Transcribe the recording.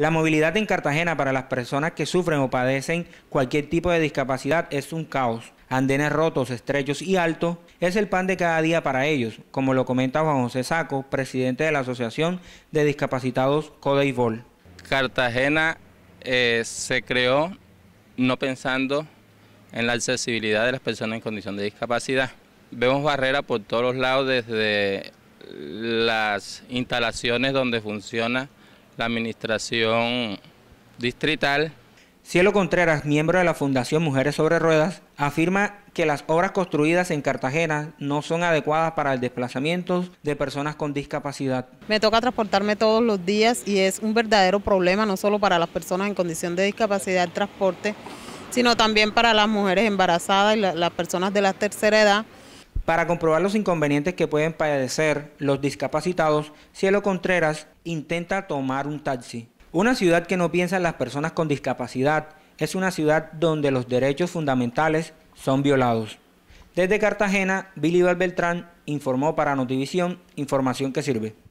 La movilidad en Cartagena para las personas que sufren o padecen cualquier tipo de discapacidad es un caos. Andenes rotos, estrechos y altos es el pan de cada día para ellos, como lo comenta Juan José Saco, presidente de la Asociación de Discapacitados Codeibol. Cartagena eh, se creó no pensando en la accesibilidad de las personas en condición de discapacidad. Vemos barreras por todos los lados, desde las instalaciones donde funciona la administración distrital. Cielo Contreras, miembro de la Fundación Mujeres sobre Ruedas, afirma que las obras construidas en Cartagena no son adecuadas para el desplazamiento de personas con discapacidad. Me toca transportarme todos los días y es un verdadero problema no solo para las personas en condición de discapacidad el transporte, sino también para las mujeres embarazadas y las personas de la tercera edad para comprobar los inconvenientes que pueden padecer los discapacitados, Cielo Contreras intenta tomar un taxi. Una ciudad que no piensa en las personas con discapacidad es una ciudad donde los derechos fundamentales son violados. Desde Cartagena, Billy Beltrán informó para Notivisión, información que sirve.